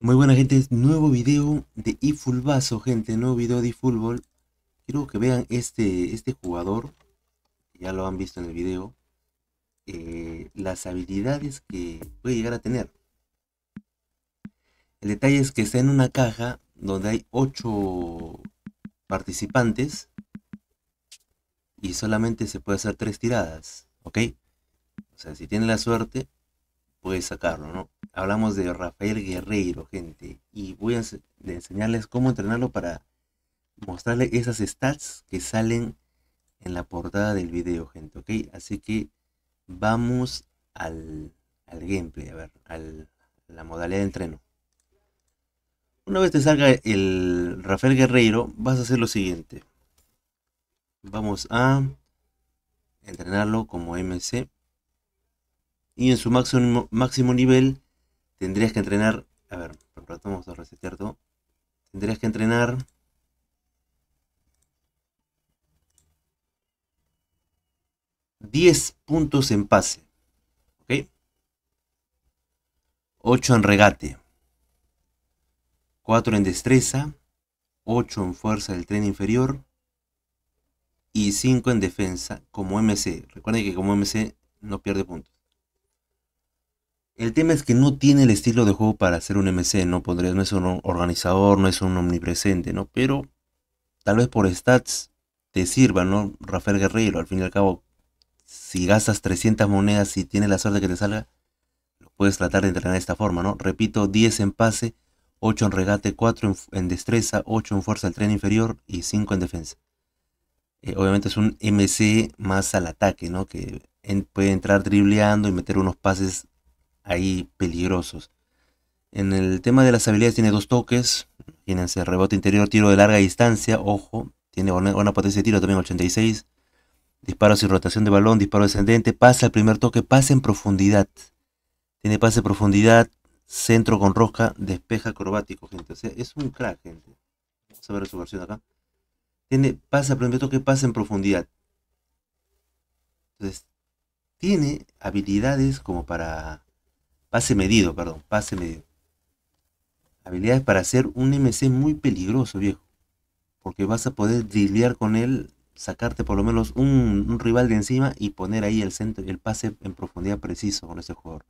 Muy buena gente, nuevo video de Ifulbaso, gente, nuevo video de fútbol. Quiero que vean este, este jugador, ya lo han visto en el video, eh, las habilidades que puede llegar a tener. El detalle es que está en una caja donde hay 8 participantes y solamente se puede hacer 3 tiradas, ¿ok? O sea, si tiene la suerte, puede sacarlo, ¿no? Hablamos de Rafael Guerreiro, gente. Y voy a enseñarles cómo entrenarlo para mostrarle esas stats que salen en la portada del video, gente. ¿Ok? Así que vamos al, gameplay, a ver, a la modalidad de entreno. Una vez te salga el Rafael Guerreiro, vas a hacer lo siguiente. Vamos a entrenarlo como MC. Y en su máximo, máximo nivel tendrías que entrenar. A ver, Tendrías que entrenar. ...10 puntos en pase... ¿Ok? 8 en regate... ...4 en destreza... ...8 en fuerza del tren inferior... ...y 5 en defensa... ...como MC... ...recuerden que como MC no pierde puntos... El tema es que no tiene el estilo de juego para ser un MC, no podría, no es un organizador, no es un omnipresente, ¿no? Pero tal vez por stats te sirva, ¿no? Rafael Guerrero, al fin y al cabo, si gastas 300 monedas y tienes la suerte que te salga, lo puedes tratar de entrenar de esta forma, ¿no? Repito, 10 en pase, 8 en regate, 4 en, destreza, 8 en fuerza al tren inferior y 5 en defensa. Eh, obviamente es un MC más al ataque, ¿no? Que puede entrar dribleando y meter unos pases ahí peligrosos. En el tema de las habilidades tiene dos toques. Fíjense, rebote interior, tiro de larga distancia, ojo. Tiene buena potencia de tiro también, 86. Disparos y rotación de balón, disparo descendente. Pasa al primer toque, pasa en profundidad. Tiene pase en profundidad, centro con rosca, despeja acrobático, gente. O sea, es un crack, gente. Vamos a ver su versión acá. Tiene pase al primer toque, pasa en profundidad. Entonces, tiene habilidades como para Pase medido, perdón, pase medido. Habilidades para hacer un MC muy peligroso, viejo. Porque vas a poder driblear con él, sacarte por lo menos un, rival de encima y poner ahí el centro, el pase en profundidad preciso con ese jugador.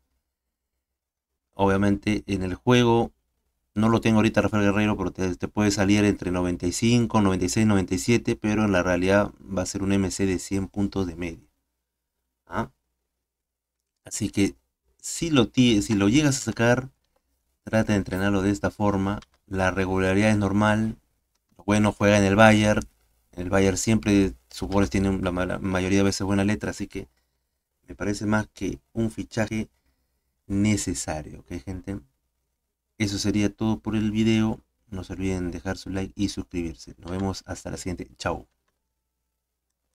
Obviamente en el juego, no lo tengo ahorita Rafael Guerrero, pero te, puede salir entre 95, 96, 97, pero en la realidad va a ser un MC de 100 puntos de media. ¿Ah? Así que si lo, si lo llegas a sacar, trata de entrenarlo de esta forma. La regularidad es normal. Lo bueno juega en el Bayern. El Bayern siempre, sus goles tienen la, mayoría de veces buena letra, así que me parece más que un fichaje necesario, ¿ok gente? Eso sería todo por el video. No se olviden dejar su like y suscribirse. Nos vemos hasta la siguiente. Chao.